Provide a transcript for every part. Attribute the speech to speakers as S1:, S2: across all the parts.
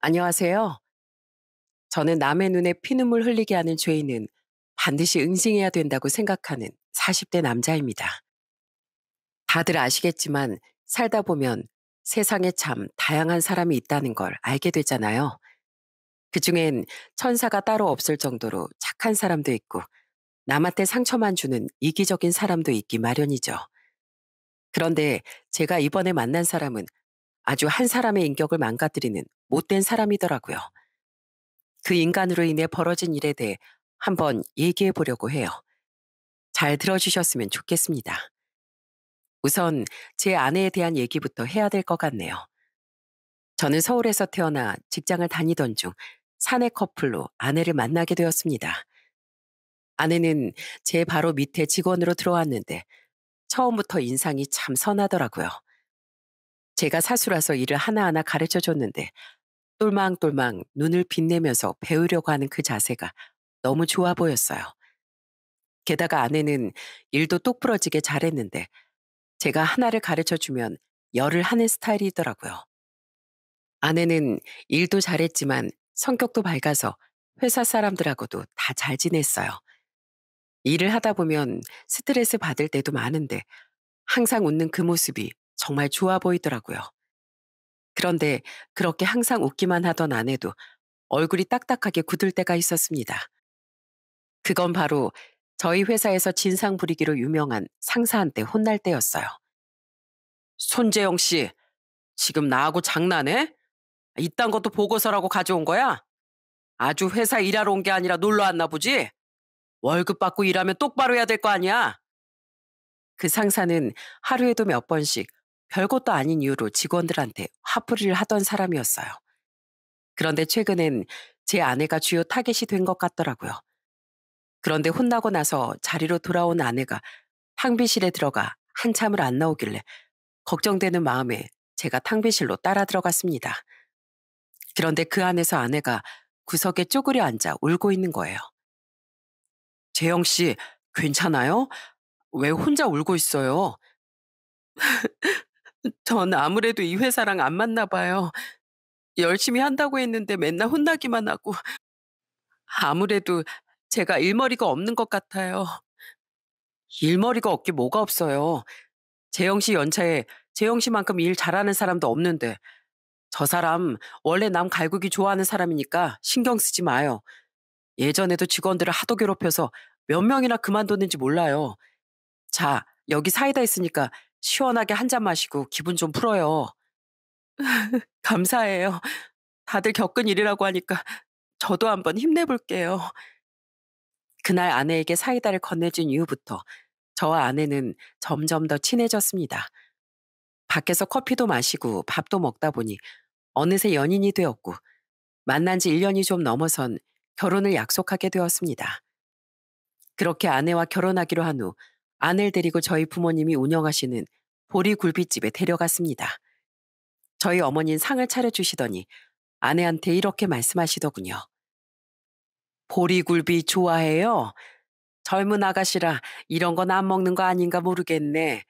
S1: 안녕하세요. 저는 남의 눈에 피눈물 흘리게 하는 죄인은 반드시 응징해야 된다고 생각하는 40대 남자입니다. 다들 아시겠지만 살다 보면 세상에 참 다양한 사람이 있다는 걸 알게 되잖아요. 그 중엔 천사가 따로 없을 정도로 착한 사람도 있고 남한테 상처만 주는 이기적인 사람도 있기 마련이죠. 그런데 제가 이번에 만난 사람은 아주 한 사람의 인격을 망가뜨리는 못된 사람이더라고요. 그 인간으로 인해 벌어진 일에 대해 한번 얘기해 보려고 해요. 잘 들어주셨으면 좋겠습니다. 우선 제 아내에 대한 얘기부터 해야 될 것 같네요. 저는 서울에서 태어나 직장을 다니던 중 사내 커플로 아내를 만나게 되었습니다. 아내는 제 바로 밑에 직원으로 들어왔는데 처음부터 인상이 참 선하더라고요. 제가 사수라서 일을 하나하나 가르쳐 줬는데 똘망똘망 눈을 빛내면서 배우려고 하는 그 자세가 너무 좋아 보였어요. 게다가 아내는 일도 똑부러지게 잘했는데 제가 하나를 가르쳐 주면 열을 하는 스타일이더라고요. 아내는 일도 잘했지만 성격도 밝아서 회사 사람들하고도 다 잘 지냈어요. 일을 하다 보면 스트레스 받을 때도 많은데 항상 웃는 그 모습이 정말 좋아 보이더라고요. 그런데 그렇게 항상 웃기만 하던 아내도 얼굴이 딱딱하게 굳을 때가 있었습니다. 그건 바로 저희 회사에서 진상 부리기로 유명한 상사한테 혼날 때였어요. 손재영 씨, 지금 나하고 장난해? 이딴 것도 보고서라고 가져온 거야? 아주 회사 일하러 온 게 아니라 놀러 왔나 보지? 월급 받고 일하면 똑바로 해야 될 거 아니야? 그 상사는 하루에도 몇 번씩 별것도 아닌 이유로 직원들한테 화풀이를 하던 사람이었어요. 그런데 최근엔 제 아내가 주요 타겟이 된 것 같더라고요. 그런데 혼나고 나서 자리로 돌아온 아내가 탕비실에 들어가 한참을 안 나오길래 걱정되는 마음에 제가 탕비실로 따라 들어갔습니다. 그런데 그 안에서 아내가 구석에 쪼그려 앉아 울고 있는 거예요. 재영 씨, 괜찮아요? 왜 혼자 울고 있어요? 전 아무래도 이 회사랑 안 맞나 봐요. 열심히 한다고 했는데 맨날 혼나기만 하고. 아무래도 제가 일머리가 없는 것 같아요. 일머리가 없기 뭐가 없어요. 재영 씨 연차에 재영 씨만큼 일 잘하는 사람도 없는데 저 사람 원래 남 갈구기 좋아하는 사람이니까 신경 쓰지 마요. 예전에도 직원들을 하도 괴롭혀서 몇 명이나 그만뒀는지 몰라요. 자, 여기 사이다 있으니까 시원하게 한 잔 마시고 기분 좀 풀어요. 감사해요. 다들 겪은 일이라고 하니까 저도 한번 힘내볼게요. 그날 아내에게 사이다를 건네준 이후부터 저와 아내는 점점 더 친해졌습니다. 밖에서 커피도 마시고 밥도 먹다 보니 어느새 연인이 되었고 만난 지 1년이 좀 넘어선 결혼을 약속하게 되었습니다. 그렇게 아내와 결혼하기로 한후 아내를 데리고 저희 부모님이 운영하시는 보리 굴비집에 데려갔습니다. 저희 어머니는 상을 차려주시더니 아내한테 이렇게 말씀하시더군요. 보리굴비 좋아해요? 젊은 아가씨라 이런 건 안 먹는 거 아닌가 모르겠네.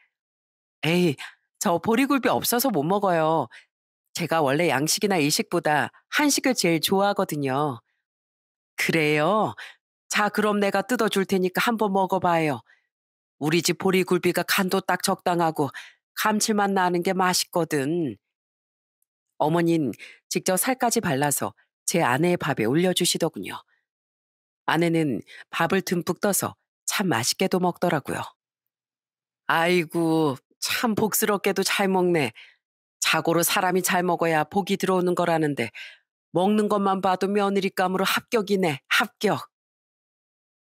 S1: 에이, 저 보리굴비 없어서 못 먹어요. 제가 원래 양식이나 일식보다 한식을 제일 좋아하거든요. 그래요? 자, 그럼 내가 뜯어줄 테니까 한번 먹어봐요. 우리 집 보리 굴비가 간도 딱 적당하고 감칠맛 나는 게 맛있거든. 어머닌 직접 살까지 발라서 제 아내의 밥에 올려주시더군요. 아내는 밥을 듬뿍 떠서 참 맛있게도 먹더라고요. 아이고, 참 복스럽게도 잘 먹네. 자고로 사람이 잘 먹어야 복이 들어오는 거라는데 먹는 것만 봐도 며느리감으로 합격이네, 합격.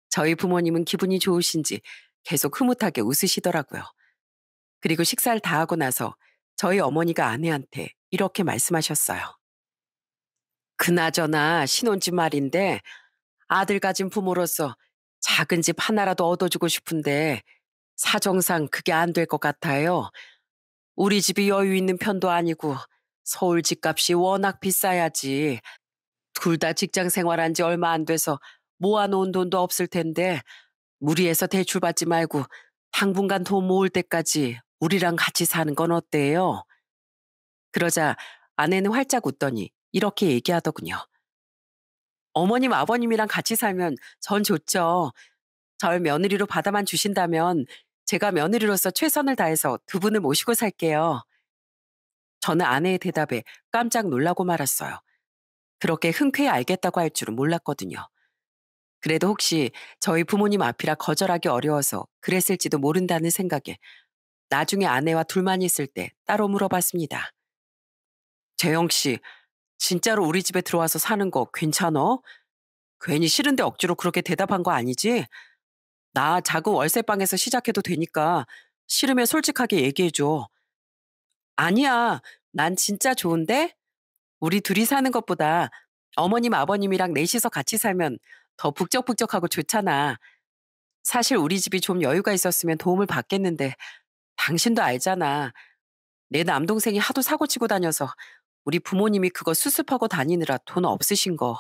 S1: 저희 부모님은 기분이 좋으신지 계속 흐뭇하게 웃으시더라고요. 그리고 식사를 다 하고 나서 저희 어머니가 아내한테 이렇게 말씀하셨어요. 그나저나 신혼집 말인데 아들 가진 부모로서 작은 집 하나라도 얻어주고 싶은데 사정상 그게 안 될 것 같아요. 우리 집이 여유 있는 편도 아니고 서울 집값이 워낙 비싸야지. 둘 다 직장 생활한 지 얼마 안 돼서 모아놓은 돈도 없을 텐데 무리해서 대출받지 말고 당분간 돈 모을 때까지 우리랑 같이 사는 건 어때요? 그러자 아내는 활짝 웃더니 이렇게 얘기하더군요. 어머님, 아버님이랑 같이 살면 전 좋죠. 절 며느리로 받아만 주신다면 제가 며느리로서 최선을 다해서 두 분을 모시고 살게요. 저는 아내의 대답에 깜짝 놀라고 말았어요. 그렇게 흔쾌히 알겠다고 할 줄은 몰랐거든요. 그래도 혹시 저희 부모님 앞이라 거절하기 어려워서 그랬을지도 모른다는 생각에 나중에 아내와 둘만 있을 때 따로 물어봤습니다. 재영 씨, 진짜로 우리 집에 들어와서 사는 거 괜찮어? 괜히 싫은데 억지로 그렇게 대답한 거 아니지? 나 작은 월세방에서 시작해도 되니까 싫으면 솔직하게 얘기해줘. 아니야, 난 진짜 좋은데? 우리 둘이 사는 것보다 어머님, 아버님이랑 넷이서 같이 살면 더 북적북적하고 좋잖아. 사실 우리 집이 좀 여유가 있었으면 도움을 받겠는데 당신도 알잖아. 내 남동생이 하도 사고치고 다녀서 우리 부모님이 그거 수습하고 다니느라 돈 없으신 거.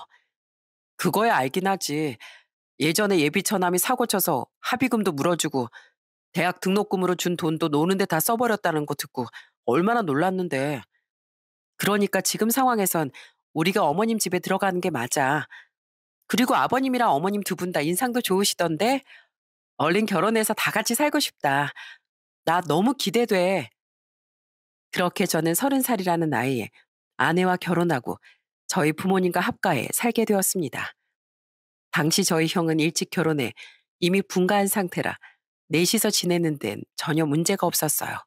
S1: 그거야 알긴 하지. 예전에 예비 처남이 사고쳐서 합의금도 물어주고 대학 등록금으로 준 돈도 노는데 다 써버렸다는 거 듣고 얼마나 놀랐는데. 그러니까 지금 상황에선 우리가 어머님 집에 들어가는 게 맞아. 그리고 아버님이랑 어머님 두 분 다 인상도 좋으시던데 얼른 결혼해서 다 같이 살고 싶다. 나 너무 기대돼. 그렇게 저는 서른 살이라는 나이에 아내와 결혼하고 저희 부모님과 합가해 살게 되었습니다. 당시 저희 형은 일찍 결혼해 이미 분가한 상태라 넷이서 지내는 데는 전혀 문제가 없었어요.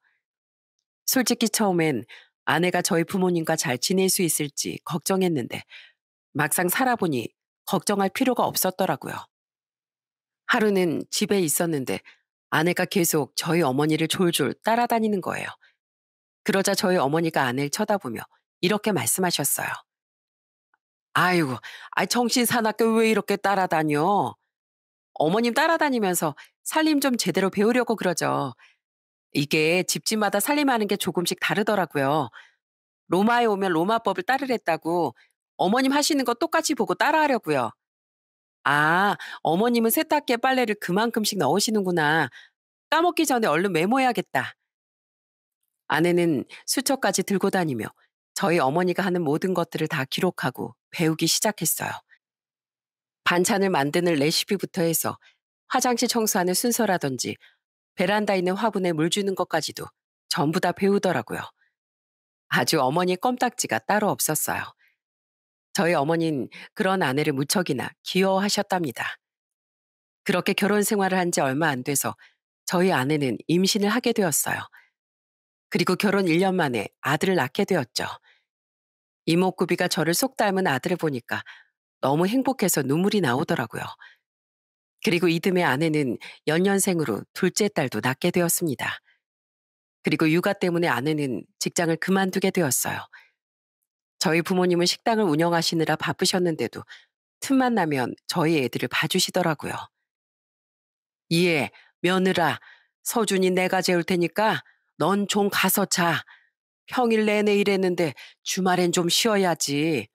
S1: 솔직히 처음엔 아내가 저희 부모님과 잘 지낼 수 있을지 걱정했는데 막상 살아보니 걱정할 필요가 없었더라고요. 하루는 집에 있었는데 아내가 계속 저희 어머니를 졸졸 따라다니는 거예요. 그러자 저희 어머니가 아내를 쳐다보며 이렇게 말씀하셨어요. 아이고, 아 정신 산납교왜 이렇게 따라다녀? 어머님 따라다니면서 살림 좀 제대로 배우려고 그러죠. 이게 집집마다 살림하는 게 조금씩 다르더라고요. 로마에 오면 로마법을 따르랬다고 어머님 하시는 거 똑같이 보고 따라하려고요. 아, 어머님은 세탁기에 빨래를 그만큼씩 넣으시는구나. 까먹기 전에 얼른 메모해야겠다. 아내는 수첩까지 들고 다니며 저희 어머니가 하는 모든 것들을 다 기록하고 배우기 시작했어요. 반찬을 만드는 레시피부터 해서 화장실 청소하는 순서라든지 베란다 있는 화분에 물 주는 것까지도 전부 다 배우더라고요. 아주 어머니 껌딱지가 따로 없었어요. 저희 어머니는 그런 아내를 무척이나 귀여워하셨답니다. 그렇게 결혼 생활을 한 지 얼마 안 돼서 저희 아내는 임신을 하게 되었어요. 그리고 결혼 1년 만에 아들을 낳게 되었죠. 이목구비가 저를 속 닮은 아들을 보니까 너무 행복해서 눈물이 나오더라고요. 그리고 이듬해 아내는 연년생으로 둘째 딸도 낳게 되었습니다. 그리고 육아 때문에 아내는 직장을 그만두게 되었어요. 저희 부모님은 식당을 운영하시느라 바쁘셨는데도 틈만 나면 저희 애들을 봐주시더라고요. 예, 며느라, 서준이 내가 재울 테니까 넌 좀 가서 자. 평일 내내 일했는데 주말엔 좀 쉬어야지.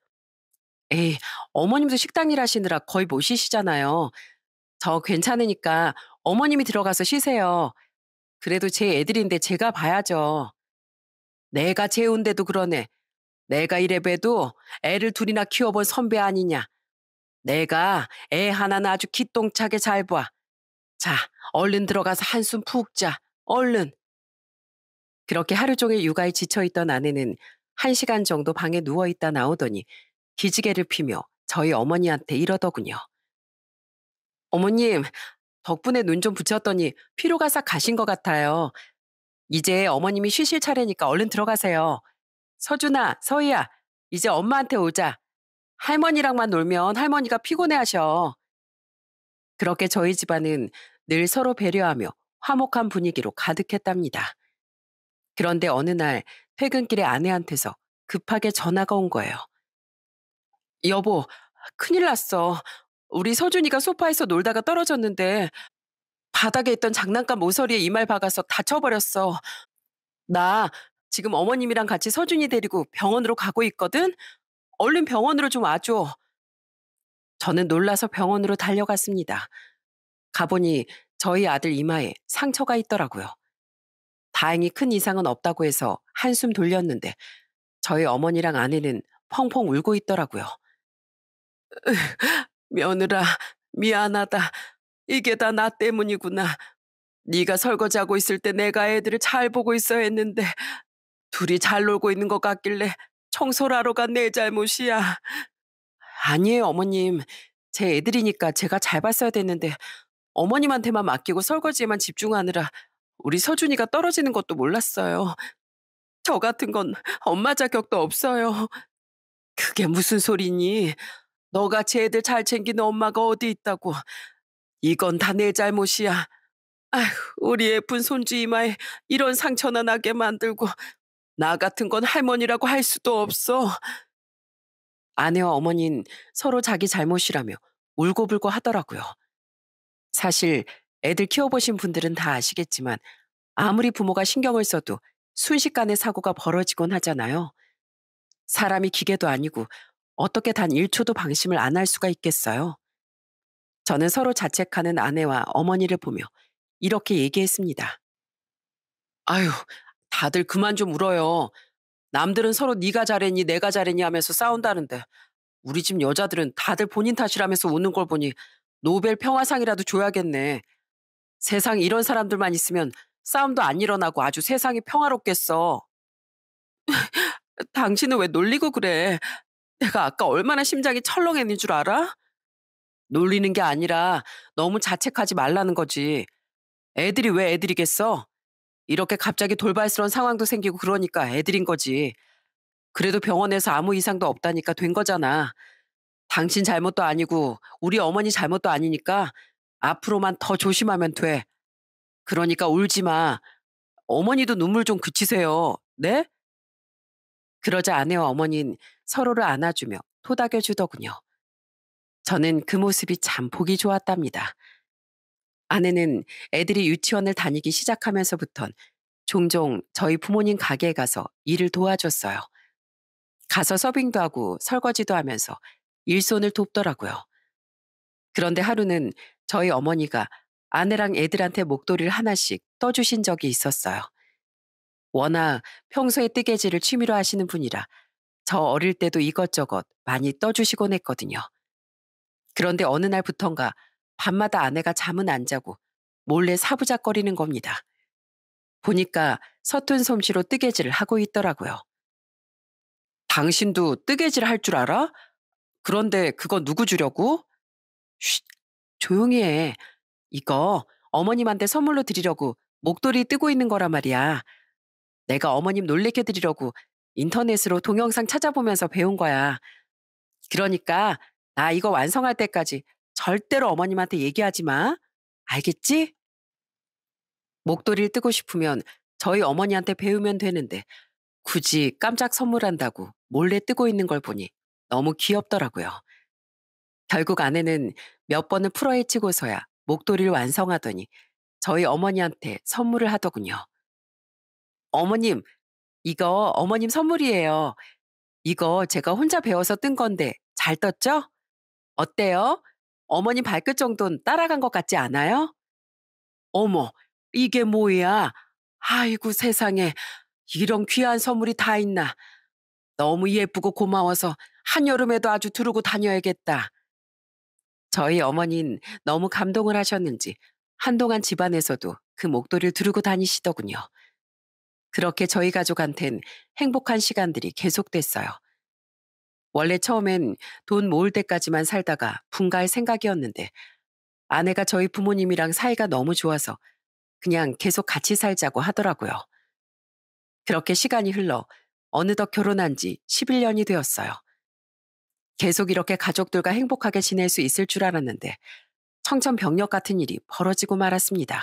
S1: 에이, 어머님도 식당 일하시느라 거의 못 쉬시잖아요. 저 괜찮으니까 어머님이 들어가서 쉬세요. 그래도 제 애들인데 제가 봐야죠. 내가 재운데도 그러네. 내가 이래봬도 애를 둘이나 키워본 선배 아니냐. 내가 애 하나는 아주 기똥차게 잘 봐. 자, 얼른 들어가서 한숨 푹 자. 얼른. 그렇게 하루 종일 육아에 지쳐있던 아내는 한 시간 정도 방에 누워있다 나오더니 기지개를 피며 저희 어머니한테 이러더군요. 어머님, 덕분에 눈 좀 붙였더니 피로가 싹 가신 것 같아요. 이제 어머님이 쉬실 차례니까 얼른 들어가세요. 서준아, 서희야, 이제 엄마한테 오자. 할머니랑만 놀면 할머니가 피곤해하셔. 그렇게 저희 집안은 늘 서로 배려하며 화목한 분위기로 가득했답니다. 그런데 어느 날 퇴근길에 아내한테서 급하게 전화가 온 거예요. 여보, 큰일 났어. 우리 서준이가 소파에서 놀다가 떨어졌는데 바닥에 있던 장난감 모서리에 이말 박아서 다쳐버렸어. 나 지금 어머님이랑 같이 서준이 데리고 병원으로 가고 있거든? 얼른 병원으로 좀 와줘. 저는 놀라서 병원으로 달려갔습니다. 가보니 저희 아들 이마에 상처가 있더라고요. 다행히 큰 이상은 없다고 해서 한숨 돌렸는데 저희 어머니랑 아내는 펑펑 울고 있더라고요. 며느라 미안하다. 이게 다 나 때문이구나. 네가 설거지하고 있을 때 내가 애들을 잘 보고 있어야 했는데 둘이 잘 놀고 있는 것 같길래 청소하러간 내 잘못이야. 아니에요, 어머님. 제 애들이니까 제가 잘 봤어야 됐는데 어머님한테만 맡기고 설거지에만 집중하느라 우리 서준이가 떨어지는 것도 몰랐어요. 저 같은 건 엄마 자격도 없어요. 그게 무슨 소리니? 너같이 애들 잘 챙기는 엄마가 어디 있다고. 이건 다 내 잘못이야. 아휴, 우리 예쁜 손주 이마에 이런 상처나 나게 만들고 나 같은 건 할머니라고 할 수도 없어. 아내와 어머니는 서로 자기 잘못이라며 울고불고 하더라고요. 사실 애들 키워보신 분들은 다 아시겠지만 아무리 부모가 신경을 써도 순식간에 사고가 벌어지곤 하잖아요. 사람이 기계도 아니고 어떻게 단 1초도 방심을 안 할 수가 있겠어요. 저는 서로 자책하는 아내와 어머니를 보며 이렇게 얘기했습니다. 아유, 다들 그만 좀 울어요. 남들은 서로 네가 잘했니 내가 잘했니 하면서 싸운다는데 우리 집 여자들은 다들 본인 탓이라면서 우는 걸 보니 노벨 평화상이라도 줘야겠네. 세상 이런 사람들만 있으면 싸움도 안 일어나고 아주 세상이 평화롭겠어. 당신은 왜 놀리고 그래? 내가 아까 얼마나 심장이 철렁했는 줄 알아? 놀리는 게 아니라 너무 자책하지 말라는 거지. 애들이 왜 애들이겠어? 이렇게 갑자기 돌발스러운 상황도 생기고 그러니까 애들인 거지. 그래도 병원에서 아무 이상도 없다니까 된 거잖아. 당신 잘못도 아니고 우리 어머니 잘못도 아니니까 앞으로만 더 조심하면 돼. 그러니까 울지 마. 어머니도 눈물 좀 그치세요. 네? 그러자 아내와 어머니는 서로를 안아주며 토닥여 주더군요. 저는 그 모습이 참 보기 좋았답니다. 아내는 애들이 유치원을 다니기 시작하면서부턴 종종 저희 부모님 가게에 가서 일을 도와줬어요. 가서 서빙도 하고 설거지도 하면서 일손을 돕더라고요. 그런데 하루는 저희 어머니가 아내랑 애들한테 목도리를 하나씩 떠주신 적이 있었어요. 워낙 평소에 뜨개질을 취미로 하시는 분이라 저 어릴 때도 이것저것 많이 떠주시곤 했거든요. 그런데 어느 날부턴가 밤마다 아내가 잠은 안 자고 몰래 사부작거리는 겁니다. 보니까 서툰 솜씨로 뜨개질을 하고 있더라고요. 당신도 뜨개질 할 줄 알아? 그런데 그거 누구 주려고? 쉿, 조용히 해. 이거 어머님한테 선물로 드리려고 목도리 뜨고 있는 거란 말이야. 내가 어머님 놀래켜 드리려고 인터넷으로 동영상 찾아보면서 배운 거야. 그러니까 나 이거 완성할 때까지 절대로 어머님한테 얘기하지 마. 알겠지? 목도리를 뜨고 싶으면 저희 어머니한테 배우면 되는데 굳이 깜짝 선물한다고 몰래 뜨고 있는 걸 보니 너무 귀엽더라고요. 결국 아내는 몇 번을 풀어헤치고서야 목도리를 완성하더니 저희 어머니한테 선물을 하더군요. 어머님, 이거 어머님 선물이에요. 이거 제가 혼자 배워서 뜬 건데 잘 떴죠? 어때요? 어머님 발끝 정도는 따라간 것 같지 않아요? 어머, 이게 뭐야? 아이고 세상에, 이런 귀한 선물이 다 있나. 너무 예쁘고 고마워서 한여름에도 아주 두르고 다녀야겠다. 저희 어머니는 너무 감동을 하셨는지 한동안 집안에서도 그 목도리를 두르고 다니시더군요. 그렇게 저희 가족한텐 행복한 시간들이 계속됐어요. 원래 처음엔 돈 모을 때까지만 살다가 분가할 생각이었는데 아내가 저희 부모님이랑 사이가 너무 좋아서 그냥 계속 같이 살자고 하더라고요. 그렇게 시간이 흘러 어느덧 결혼한 지 11년이 되었어요. 계속 이렇게 가족들과 행복하게 지낼 수 있을 줄 알았는데 청천벽력 같은 일이 벌어지고 말았습니다.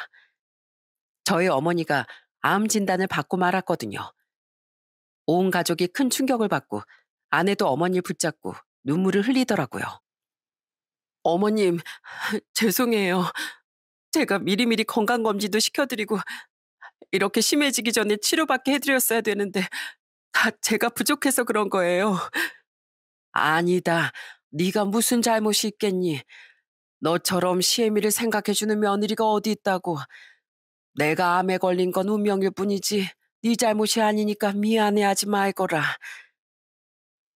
S1: 저희 어머니가 암 진단을 받고 말았거든요. 온 가족이 큰 충격을 받고 아내도 어머니를 붙잡고 눈물을 흘리더라고요. 어머님, 죄송해요. 제가 미리미리 건강검진도 시켜드리고 이렇게 심해지기 전에 치료받게 해드렸어야 되는데 다 제가 부족해서 그런 거예요. 아니다. 네가 무슨 잘못이 있겠니? 너처럼 시애미를 생각해주는 며느리가 어디 있다고. 내가 암에 걸린 건 운명일 뿐이지 네 잘못이 아니니까 미안해하지 말거라.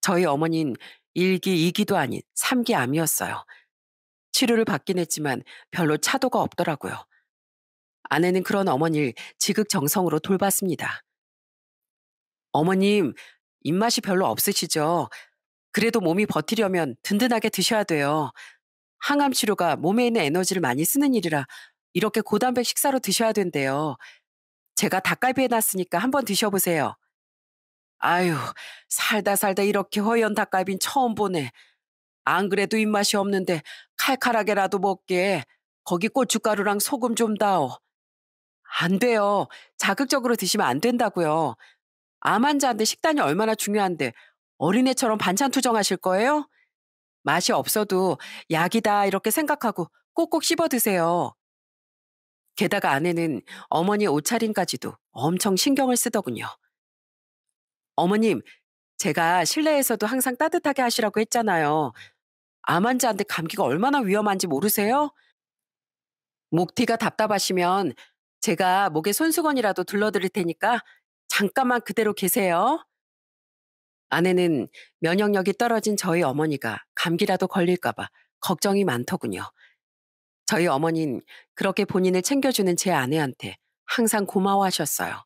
S1: 저희 어머니는 1기, 2기도 아닌 3기 암이었어요. 치료를 받긴 했지만 별로 차도가 없더라고요. 아내는 그런 어머니를 지극정성으로 돌봤습니다. 어머님, 입맛이 별로 없으시죠? 그래도 몸이 버티려면 든든하게 드셔야 돼요. 항암 치료가 몸에 있는 에너지를 많이 쓰는 일이라 이렇게 고단백 식사로 드셔야 된대요. 제가 닭갈비 해놨으니까 한번 드셔보세요. 아유, 살다 살다 이렇게 허연 닭갈비는 처음 보네. 안 그래도 입맛이 없는데 칼칼하게라도 먹게. 거기 고춧가루랑 소금 좀 다오. 안 돼요. 자극적으로 드시면 안 된다고요. 암 환자한테 식단이 얼마나 중요한데 어린애처럼 반찬 투정하실 거예요? 맛이 없어도 약이다 이렇게 생각하고 꼭꼭 씹어 드세요. 게다가 아내는 어머니 옷차림까지도 엄청 신경을 쓰더군요. 어머님, 제가 실내에서도 항상 따뜻하게 하시라고 했잖아요. 암 환자한테 감기가 얼마나 위험한지 모르세요? 목티가 답답하시면 제가 목에 손수건이라도 둘러드릴 테니까 잠깐만 그대로 계세요. 아내는 면역력이 떨어진 저희 어머니가 감기라도 걸릴까봐 걱정이 많더군요. 저희 어머니는 그렇게 본인을 챙겨주는 제 아내한테 항상 고마워하셨어요.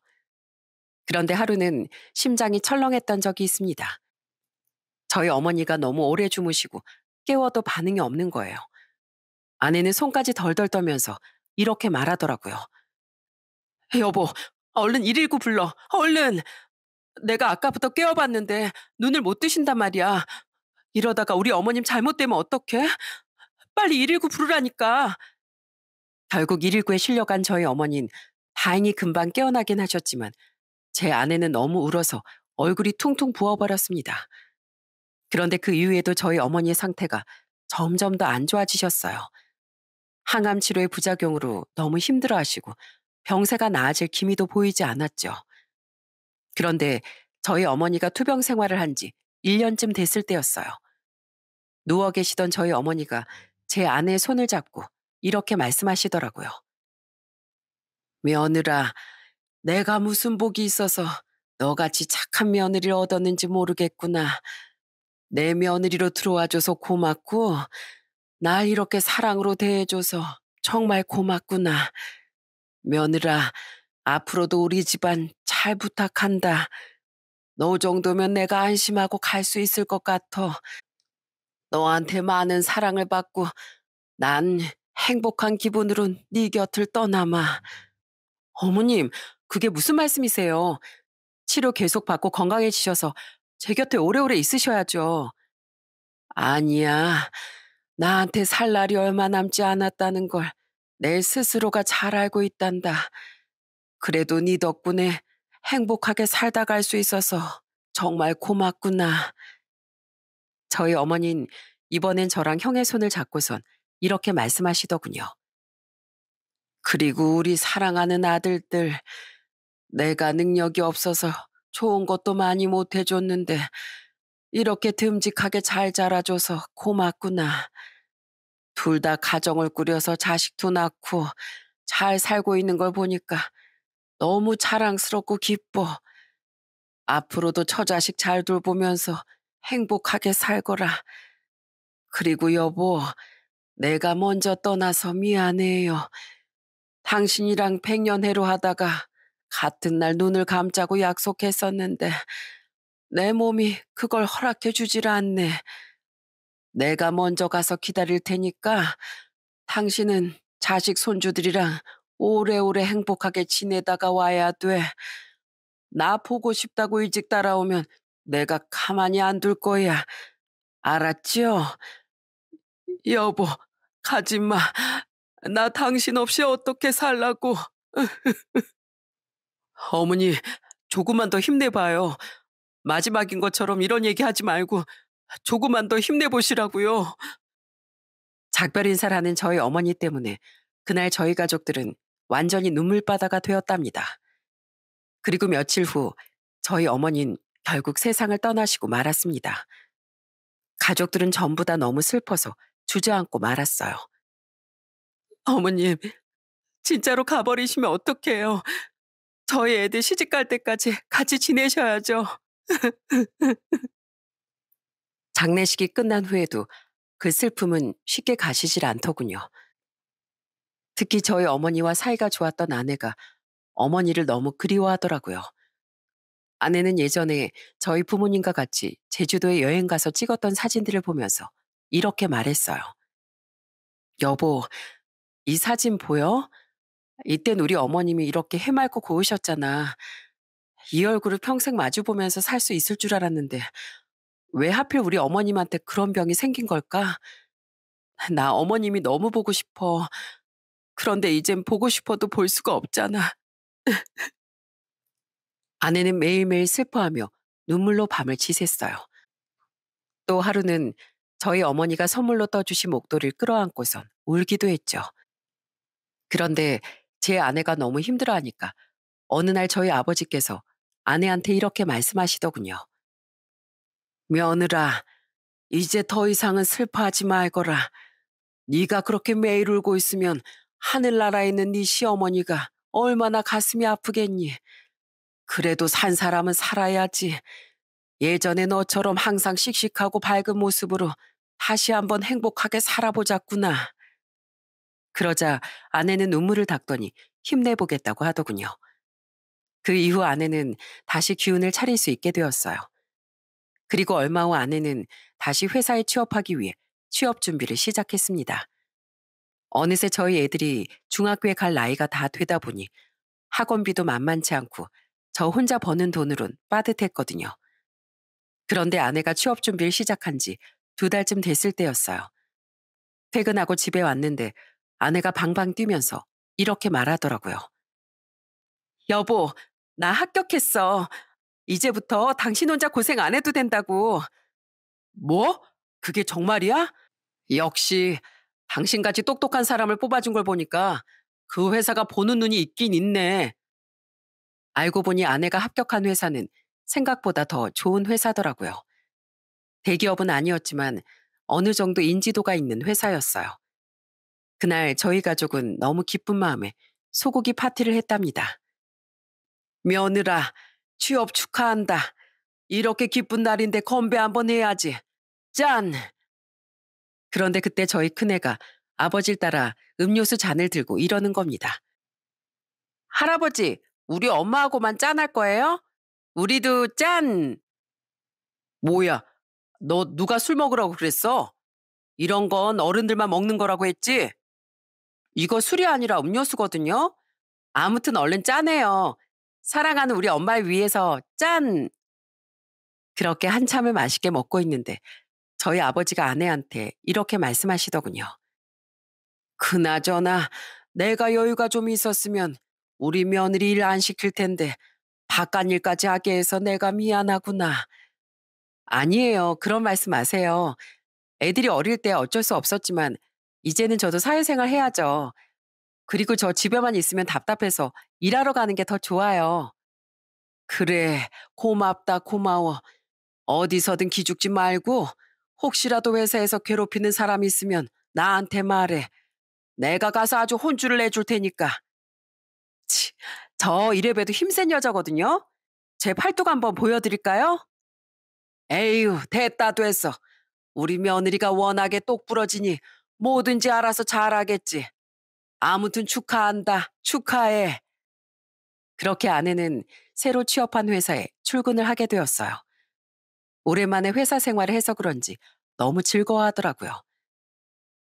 S1: 그런데 하루는 심장이 철렁했던 적이 있습니다. 저희 어머니가 너무 오래 주무시고 깨워도 반응이 없는 거예요. 아내는 손까지 덜덜 떨면서 이렇게 말하더라고요. 여보, 얼른 119 불러. 얼른. 내가 아까부터 깨워봤는데 눈을 못 뜨신단 말이야. 이러다가 우리 어머님 잘못되면 어떡해? 빨리 119 부르라니까. 결국 119에 실려간 저희 어머니는 다행히 금방 깨어나긴 하셨지만 제 아내는 너무 울어서 얼굴이 퉁퉁 부어버렸습니다. 그런데 그 이후에도 저희 어머니의 상태가 점점 더 안 좋아지셨어요. 항암 치료의 부작용으로 너무 힘들어하시고 병세가 나아질 기미도 보이지 않았죠. 그런데 저희 어머니가 투병 생활을 한 지 1년쯤 됐을 때였어요. 누워 계시던 저희 어머니가 제 아내의 손을 잡고 이렇게 말씀하시더라고요. 며느라, 내가 무슨 복이 있어서 너같이 착한 며느리를 얻었는지 모르겠구나. 내 며느리로 들어와줘서 고맙고 날 이렇게 사랑으로 대해줘서 정말 고맙구나. 며느라 앞으로도 우리 집안 잘 부탁한다. 너 정도면 내가 안심하고 갈 수 있을 것 같아. 너한테 많은 사랑을 받고 난 행복한 기분으로 네 곁을 떠남아. 어머님, 그게 무슨 말씀이세요? 치료 계속 받고 건강해지셔서 제 곁에 오래오래 있으셔야죠. 아니야. 나한테 살 날이 얼마 남지 않았다는 걸 내 스스로가 잘 알고 있단다. 그래도 네 덕분에 행복하게 살다 갈 수 있어서 정말 고맙구나. 저희 어머닌 이번엔 저랑 형의 손을 잡고선 이렇게 말씀하시더군요. 그리고 우리 사랑하는 아들들, 내가 능력이 없어서 좋은 것도 많이 못 해줬는데 이렇게 듬직하게 잘 자라줘서 고맙구나. 둘 다 가정을 꾸려서 자식도 낳고 잘 살고 있는 걸 보니까 너무 자랑스럽고 기뻐. 앞으로도 처자식 잘 돌보면서 행복하게 살거라. 그리고 여보, 내가 먼저 떠나서 미안해요. 당신이랑 백년해로 하다가 같은 날 눈을 감자고 약속했었는데 내 몸이 그걸 허락해 주질 않네. 내가 먼저 가서 기다릴 테니까 당신은 자식 손주들이랑 오래오래 행복하게 지내다가 와야 돼. 나 보고 싶다고 일찍 따라오면 내가 가만히 안 둘 거야. 알았지요? 여보, 가지 마. 나 당신 없이 어떻게 살라고. 어머니, 조금만 더 힘내봐요. 마지막인 것처럼 이런 얘기 하지 말고 조금만 더 힘내보시라고요. 작별 인사라는 저희 어머니 때문에 그날 저희 가족들은 완전히 눈물바다가 되었답니다. 그리고 며칠 후 저희 어머니는 결국 세상을 떠나시고 말았습니다. 가족들은 전부 다 너무 슬퍼서 주저앉고 말았어요. 어머님, 진짜로 가버리시면 어떡해요. 저희 애들 시집 갈 때까지 같이 지내셔야죠. 장례식이 끝난 후에도 그 슬픔은 쉽게 가시질 않더군요. 특히 저희 어머니와 사이가 좋았던 아내가 어머니를 너무 그리워하더라고요. 아내는 예전에 저희 부모님과 같이 제주도에 여행 가서 찍었던 사진들을 보면서 이렇게 말했어요. 여보, 이 사진 보여? 이땐 우리 어머님이 이렇게 해맑고 고우셨잖아. 이 얼굴을 평생 마주보면서 살 수 있을 줄 알았는데 왜 하필 우리 어머님한테 그런 병이 생긴 걸까? 나 어머님이 너무 보고 싶어. 그런데 이젠 보고 싶어도 볼 수가 없잖아. 아내는 매일매일 슬퍼하며 눈물로 밤을 지샜어요. 또 하루는 저희 어머니가 선물로 떠주신 목도리를 끌어안고선 울기도 했죠. 그런데 제 아내가 너무 힘들어하니까 어느 날 저희 아버지께서 아내한테 이렇게 말씀하시더군요. 며느라, 이제 더 이상은 슬퍼하지 말거라. 네가 그렇게 매일 울고 있으면 하늘나라에 있는 네 시어머니가 얼마나 가슴이 아프겠니. 그래도 산 사람은 살아야지. 예전에 너처럼 항상 씩씩하고 밝은 모습으로 다시 한번 행복하게 살아보자꾸나. 그러자 아내는 눈물을 닦더니 힘내보겠다고 하더군요. 그 이후 아내는 다시 기운을 차릴 수 있게 되었어요. 그리고 얼마 후 아내는 다시 회사에 취업하기 위해 취업 준비를 시작했습니다. 어느새 저희 애들이 중학교에 갈 나이가 다 되다 보니 학원비도 만만치 않고 저 혼자 버는 돈으론 빠듯했거든요. 그런데 아내가 취업 준비를 시작한 지 두 달쯤 됐을 때였어요. 퇴근하고 집에 왔는데 아내가 방방 뛰면서 이렇게 말하더라고요. 여보, 나 합격했어. 이제부터 당신 혼자 고생 안 해도 된다고. 뭐? 그게 정말이야? 역시 당신같이 똑똑한 사람을 뽑아준 걸 보니까 그 회사가 보는 눈이 있긴 있네. 알고 보니 아내가 합격한 회사는 생각보다 더 좋은 회사더라고요. 대기업은 아니었지만 어느 정도 인지도가 있는 회사였어요. 그날 저희 가족은 너무 기쁜 마음에 소고기 파티를 했답니다. 며느라, 취업 축하한다. 이렇게 기쁜 날인데 건배 한번 해야지. 짠! 그런데 그때 저희 큰애가 아버지를 따라 음료수 잔을 들고 이러는 겁니다. 할아버지, 우리 엄마하고만 짠할 거예요? 우리도 짠! 뭐야, 너 누가 술 먹으라고 그랬어? 이런 건 어른들만 먹는 거라고 했지? 이거 술이 아니라 음료수거든요. 아무튼 얼른 짜네요. 사랑하는 우리 엄마를 위해서 짠! 그렇게 한참을 맛있게 먹고 있는데 저희 아버지가 아내한테 이렇게 말씀하시더군요. 그나저나 내가 여유가 좀 있었으면 우리 며느리 일 안 시킬 텐데 바깥 일까지 하게 해서 내가 미안하구나. 아니에요. 그런 말씀 마세요. 애들이 어릴 때 어쩔 수 없었지만 이제는 저도 사회생활 해야죠. 그리고 저 집에만 있으면 답답해서 일하러 가는 게 더 좋아요. 그래, 고맙다, 고마워. 어디서든 기죽지 말고 혹시라도 회사에서 괴롭히는 사람 있으면 나한테 말해. 내가 가서 아주 혼쭐을 내줄 테니까. 치, 저 이래봬도 힘센 여자거든요. 제 팔뚝 한번 보여드릴까요? 에휴, 됐다 됐어. 우리 며느리가 워낙에 똑부러지니 뭐든지 알아서 잘하겠지. 아무튼 축하한다. 축하해. 그렇게 아내는 새로 취업한 회사에 출근을 하게 되었어요. 오랜만에 회사 생활을 해서 그런지 너무 즐거워하더라고요.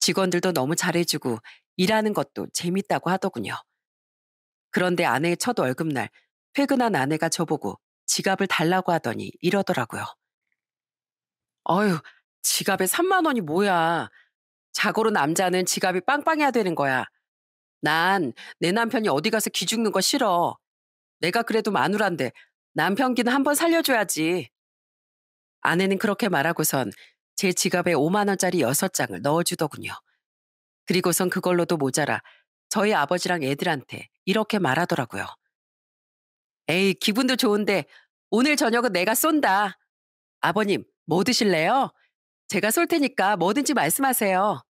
S1: 직원들도 너무 잘해주고 일하는 것도 재밌다고 하더군요. 그런데 아내의 첫 월급날 퇴근한 아내가 저보고 지갑을 달라고 하더니 이러더라고요. 어휴, 지갑에 3만 원이 뭐야. 자고로 남자는 지갑이 빵빵해야 되는 거야. 난 내 남편이 어디 가서 기죽는 거 싫어. 내가 그래도 마누란데 남편기는 한번 살려줘야지. 아내는 그렇게 말하고선 제 지갑에 5만 원짜리 6장을 넣어주더군요. 그리고선 그걸로도 모자라 저희 아버지랑 애들한테 이렇게 말하더라고요. 에이, 기분도 좋은데 오늘 저녁은 내가 쏜다. 아버님, 뭐 드실래요? 제가 쏠 테니까 뭐든지 말씀하세요.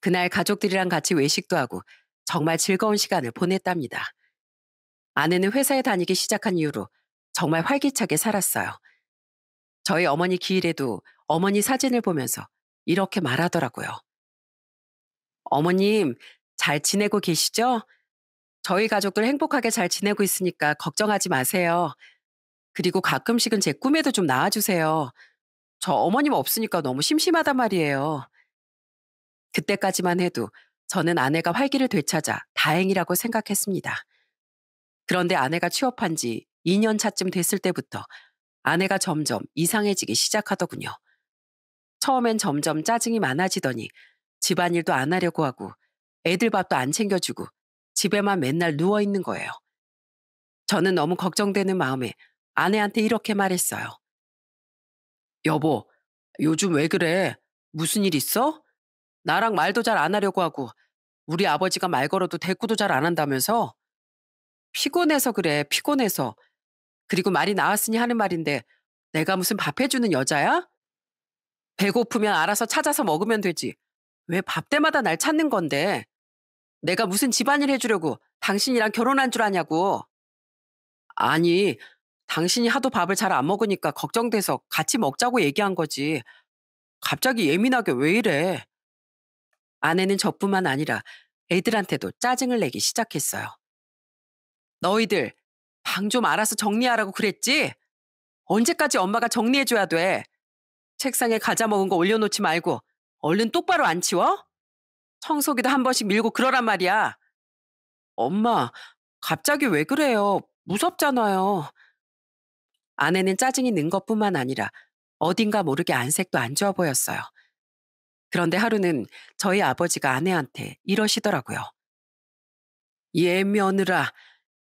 S1: 그날 가족들이랑 같이 외식도 하고 정말 즐거운 시간을 보냈답니다. 아내는 회사에 다니기 시작한 이후로 정말 활기차게 살았어요. 저희 어머니 기일에도 어머니 사진을 보면서 이렇게 말하더라고요. 어머님, 잘 지내고 계시죠? 저희 가족들 행복하게 잘 지내고 있으니까 걱정하지 마세요. 그리고 가끔씩은 제 꿈에도 좀 나와주세요. 저 어머님 없으니까 너무 심심하단 말이에요. 그때까지만 해도 저는 아내가 활기를 되찾아 다행이라고 생각했습니다. 그런데 아내가 취업한 지 2년 차쯤 됐을 때부터 아내가 점점 이상해지기 시작하더군요. 처음엔 점점 짜증이 많아지더니 집안일도 안 하려고 하고 애들 밥도 안 챙겨주고 집에만 맨날 누워있는 거예요. 저는 너무 걱정되는 마음에 아내한테 이렇게 말했어요. 여보, 요즘 왜 그래? 무슨 일 있어? 나랑 말도 잘 안 하려고 하고 우리 아버지가 말 걸어도 대꾸도 잘 안 한다면서? 피곤해서 그래, 피곤해서. 그리고 말이 나왔으니 하는 말인데 내가 무슨 밥 해주는 여자야? 배고프면 알아서 찾아서 먹으면 되지. 왜 밥 때마다 날 찾는 건데? 내가 무슨 집안일 해주려고 당신이랑 결혼한 줄 아냐고. 아니, 당신이 하도 밥을 잘 안 먹으니까 걱정돼서 같이 먹자고 얘기한 거지. 갑자기 예민하게 왜 이래? 아내는 저뿐만 아니라 애들한테도 짜증을 내기 시작했어요. 너희들 방 좀 알아서 정리하라고 그랬지? 언제까지 엄마가 정리해줘야 돼? 책상에 과자 먹은 거 올려놓지 말고 얼른 똑바로 안 치워? 청소기도 한 번씩 밀고 그러란 말이야. 엄마, 갑자기 왜 그래요? 무섭잖아요. 아내는 짜증이 는 것뿐만 아니라 어딘가 모르게 안색도 안 좋아 보였어요. 그런데 하루는 저희 아버지가 아내한테 이러시더라고요. 예 며느라,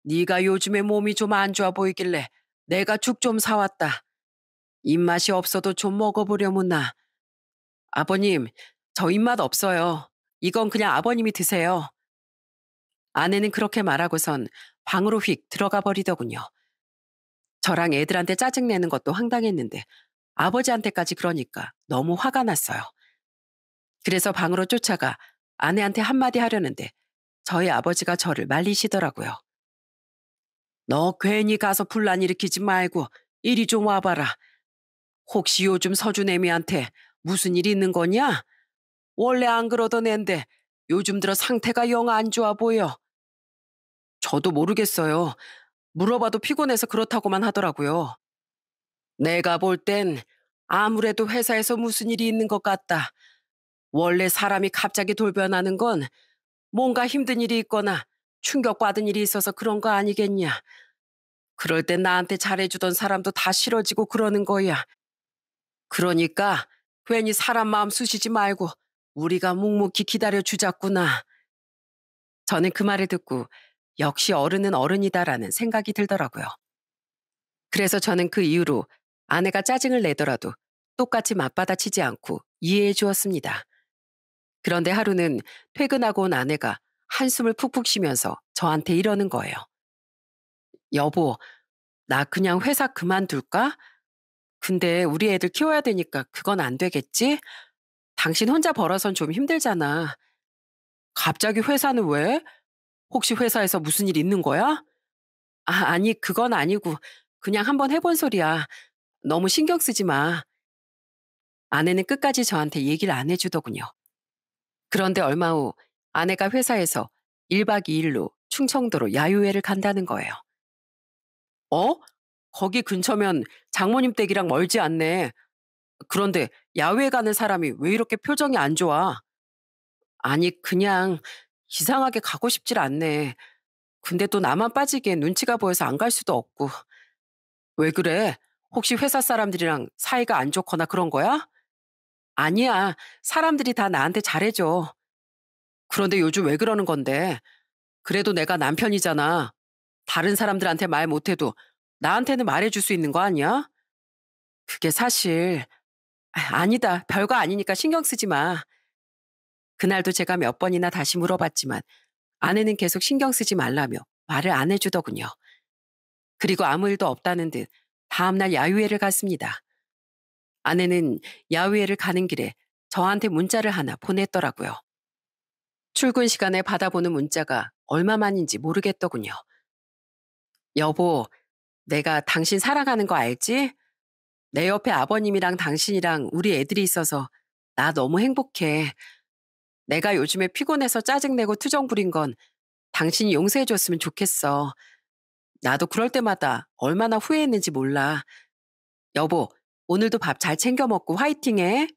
S1: 네가 요즘에 몸이 좀 안 좋아 보이길래 내가 죽 좀 사왔다. 입맛이 없어도 좀 먹어보려무나. 아버님, 저 입맛 없어요. 이건 그냥 아버님이 드세요. 아내는 그렇게 말하고선 방으로 휙 들어가 버리더군요. 저랑 애들한테 짜증내는 것도 황당했는데 아버지한테까지 그러니까 너무 화가 났어요. 그래서 방으로 쫓아가 아내한테 한마디 하려는데 저희 아버지가 저를 말리시더라고요. 너 괜히 가서 분란 일으키지 말고 이리 좀 와봐라. 혹시 요즘 서준 애미한테 무슨 일 있는 거냐? 원래 안 그러던 앤데 요즘 들어 상태가 영 안 좋아 보여. 저도 모르겠어요. 물어봐도 피곤해서 그렇다고만 하더라고요. 내가 볼 땐 아무래도 회사에서 무슨 일이 있는 것 같다. 원래 사람이 갑자기 돌변하는 건 뭔가 힘든 일이 있거나 충격받은 일이 있어서 그런 거 아니겠냐. 그럴 때 나한테 잘해주던 사람도 다 싫어지고 그러는 거야. 그러니까 괜히 사람 마음 쑤시지 말고 우리가 묵묵히 기다려주자꾸나. 저는 그 말을 듣고 역시 어른은 어른이다라는 생각이 들더라고요. 그래서 저는 그 이후로 아내가 짜증을 내더라도 똑같이 맞받아치지 않고 이해해 주었습니다. 그런데 하루는 퇴근하고 온 아내가 한숨을 푹푹 쉬면서 저한테 이러는 거예요. 여보, 나 그냥 회사 그만둘까? 근데 우리 애들 키워야 되니까 그건 안 되겠지? 당신 혼자 벌어선 좀 힘들잖아. 갑자기 회사는 왜? 혹시 회사에서 무슨 일 있는 거야? 아, 아니, 그건 아니고 그냥 한번 해본 소리야. 너무 신경 쓰지 마. 아내는 끝까지 저한테 얘기를 안 해주더군요. 그런데 얼마 후 아내가 회사에서 1박 2일로 충청도로 야유회를 간다는 거예요. 어? 거기 근처면 장모님 댁이랑 멀지 않네. 그런데 야외에 가는 사람이 왜 이렇게 표정이 안 좋아? 아니, 그냥 이상하게 가고 싶질 않네. 근데 또 나만 빠지기에 눈치가 보여서 안 갈 수도 없고. 왜 그래? 혹시 회사 사람들이랑 사이가 안 좋거나 그런 거야? 아니야. 사람들이 다 나한테 잘해줘. 그런데 요즘 왜 그러는 건데? 그래도 내가 남편이잖아. 다른 사람들한테 말 못해도 나한테는 말해줄 수 있는 거 아니야? 그게 사실 아, 아니다. 별거 아니니까 신경 쓰지 마. 그날도 제가 몇 번이나 다시 물어봤지만 아내는 계속 신경 쓰지 말라며 말을 안 해주더군요. 그리고 아무 일도 없다는 듯 다음날 야유회를 갔습니다. 아내는 야외를 가는 길에 저한테 문자를 하나 보냈더라고요. 출근 시간에 받아보는 문자가 얼마만인지 모르겠더군요. 여보, 내가 당신 살아가는거 알지? 내 옆에 아버님이랑 당신이랑 우리 애들이 있어서 나 너무 행복해. 내가 요즘에 피곤해서 짜증내고 투정 부린 건 당신이 용서해줬으면 좋겠어. 나도 그럴 때마다 얼마나 후회했는지 몰라. 여보, 오늘도 밥 잘 챙겨 먹고 화이팅해.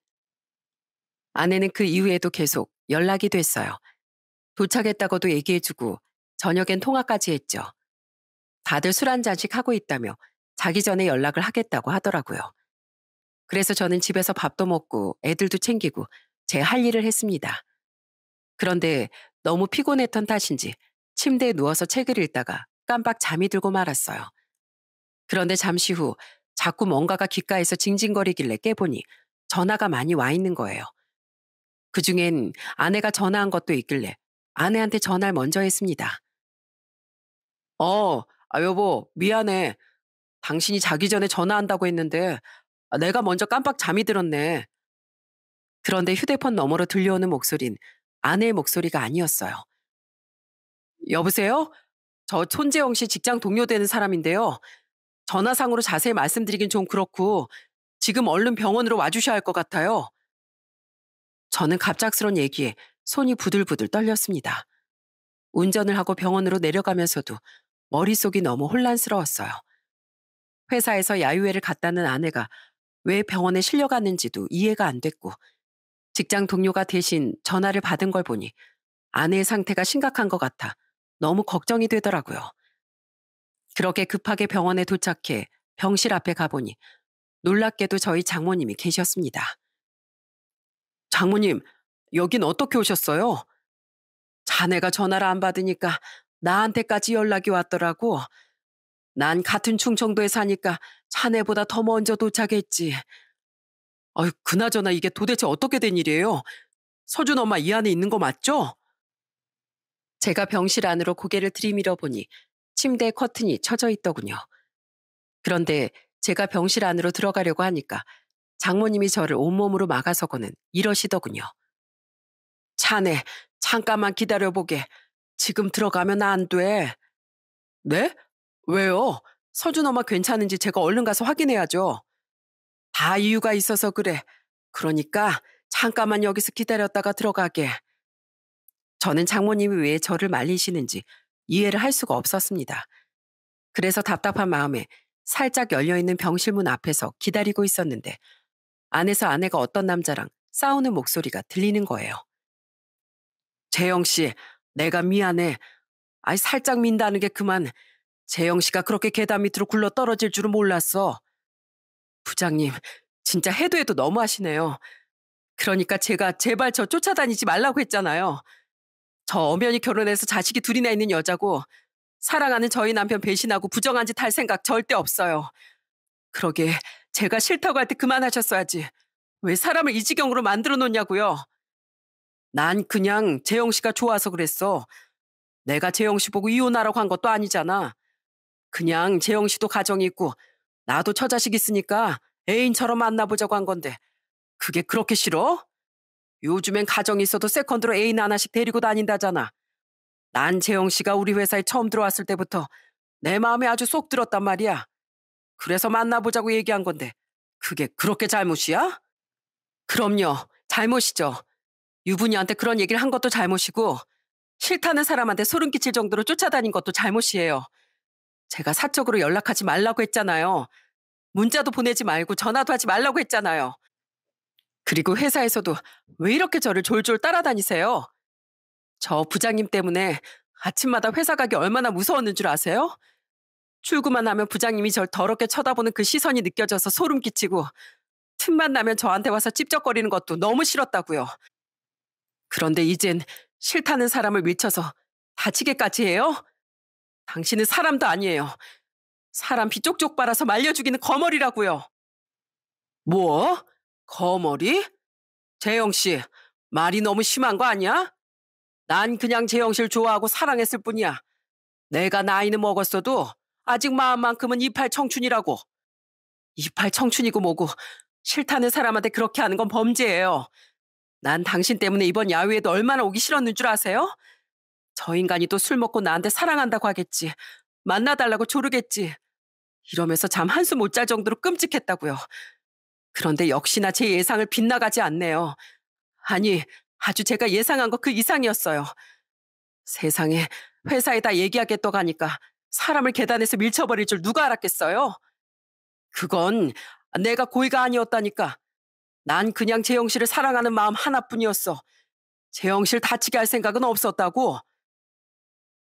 S1: 아내는 그 이후에도 계속 연락이 됐어요. 도착했다고도 얘기해주고 저녁엔 통화까지 했죠. 다들 술 한 잔씩 하고 있다며 자기 전에 연락을 하겠다고 하더라고요. 그래서 저는 집에서 밥도 먹고 애들도 챙기고 제 할 일을 했습니다. 그런데 너무 피곤했던 탓인지 침대에 누워서 책을 읽다가 깜빡 잠이 들고 말았어요. 그런데 잠시 후 자꾸 뭔가가 귓가에서 징징거리길래 깨보니 전화가 많이 와 있는 거예요. 그 중엔 아내가 전화한 것도 있길래 아내한테 전화를 먼저 했습니다. 어, 아, 여보, 미안해. 당신이 자기 전에 전화한다고 했는데 아, 내가 먼저 깜빡 잠이 들었네. 그런데 휴대폰 너머로 들려오는 목소린 아내의 목소리가 아니었어요. 여보세요? 저 손재영 씨 직장 동료 되는 사람인데요. 전화상으로 자세히 말씀드리긴 좀 그렇고 지금 얼른 병원으로 와주셔야 할 것 같아요. 저는 갑작스런 얘기에 손이 부들부들 떨렸습니다. 운전을 하고 병원으로 내려가면서도 머릿속이 너무 혼란스러웠어요. 회사에서 야유회를 갔다는 아내가 왜 병원에 실려갔는지도 이해가 안 됐고 직장 동료가 대신 전화를 받은 걸 보니 아내의 상태가 심각한 것 같아 너무 걱정이 되더라고요. 그렇게 급하게 병원에 도착해 병실 앞에 가보니 놀랍게도 저희 장모님이 계셨습니다. 장모님, 여긴 어떻게 오셨어요? 자네가 전화를 안 받으니까 나한테까지 연락이 왔더라고. 난 같은 충청도에 사니까 자네보다 더 먼저 도착했지. 어휴, 그나저나 이게 도대체 어떻게 된 일이에요? 서준 엄마 이 안에 있는 거 맞죠? 제가 병실 안으로 고개를 들이밀어 보니 침대 커튼이 쳐져 있더군요. 그런데 제가 병실 안으로 들어가려고 하니까 장모님이 저를 온몸으로 막아서고는 이러시더군요. 자네, 잠깐만 기다려보게. 지금 들어가면 안 돼. 네? 왜요? 서준 엄마 괜찮은지 제가 얼른 가서 확인해야죠. 다 이유가 있어서 그래. 그러니까 잠깐만 여기서 기다렸다가 들어가게. 저는 장모님이 왜 저를 말리시는지 이해를 할 수가 없었습니다. 그래서 답답한 마음에 살짝 열려있는 병실문 앞에서 기다리고 있었는데 안에서 아내가 어떤 남자랑 싸우는 목소리가 들리는 거예요. 재영 씨, 내가 미안해. 아이 살짝 민다는 게 그만. 재영 씨가 그렇게 계단 밑으로 굴러 떨어질 줄은 몰랐어. 부장님, 진짜 해도 해도 너무하시네요. 그러니까 제가 제발 저 쫓아다니지 말라고 했잖아요. 저 엄연히 결혼해서 자식이 둘이나 있는 여자고 사랑하는 저희 남편 배신하고 부정한 짓 할 생각 절대 없어요. 그러게 제가 싫다고 할 때 그만하셨어야지. 왜 사람을 이 지경으로 만들어 놓냐고요. 난 그냥 재영 씨가 좋아서 그랬어. 내가 재영 씨 보고 이혼하라고 한 것도 아니잖아. 그냥 재영 씨도 가정이 있고 나도 처자식 있으니까 애인처럼 만나보자고 한 건데 그게 그렇게 싫어? 요즘엔 가정이 있어도 세컨드로 애인 하나씩 데리고 다닌다잖아. 난 재영 씨가 우리 회사에 처음 들어왔을 때부터 내 마음에 아주 쏙 들었단 말이야. 그래서 만나보자고 얘기한 건데 그게 그렇게 잘못이야? 그럼요. 잘못이죠. 유부녀한테 그런 얘기를 한 것도 잘못이고 싫다는 사람한테 소름 끼칠 정도로 쫓아다닌 것도 잘못이에요. 제가 사적으로 연락하지 말라고 했잖아요. 문자도 보내지 말고 전화도 하지 말라고 했잖아요. 그리고 회사에서도 왜 이렇게 저를 졸졸 따라다니세요? 저 부장님 때문에 아침마다 회사 가기 얼마나 무서웠는 줄 아세요? 출구만 하면 부장님이 절 더럽게 쳐다보는 그 시선이 느껴져서 소름 끼치고 틈만 나면 저한테 와서 찝적거리는 것도 너무 싫었다고요. 그런데 이젠 싫다는 사람을 밀쳐서 다치게까지 해요? 당신은 사람도 아니에요. 사람 비 쪽쪽 빨아서 말려 죽이는 거머리라고요. 뭐? 거머리? 재영 씨, 말이 너무 심한 거 아니야? 난 그냥 재영 씨를 좋아하고 사랑했을 뿐이야. 내가 나이는 먹었어도 아직 마음만큼은 이팔 청춘이라고. 이팔 청춘이고 뭐고 싫다는 사람한테 그렇게 하는 건 범죄예요. 난 당신 때문에 이번 야외에도 얼마나 오기 싫었는 줄 아세요? 저 인간이 또 술 먹고 나한테 사랑한다고 하겠지. 만나달라고 조르겠지. 이러면서 잠 한숨 못 잘 정도로 끔찍했다고요. 그런데 역시나 제 예상을 빗나가지 않네요. 아니, 아주 제가 예상한 것 그 이상이었어요. 세상에 회사에다 얘기하겠다고 하니까 사람을 계단에서 밀쳐버릴 줄 누가 알았겠어요? 그건 내가 고의가 아니었다니까. 난 그냥 재영 씨를 사랑하는 마음 하나뿐이었어. 재영 씨를 다치게 할 생각은 없었다고.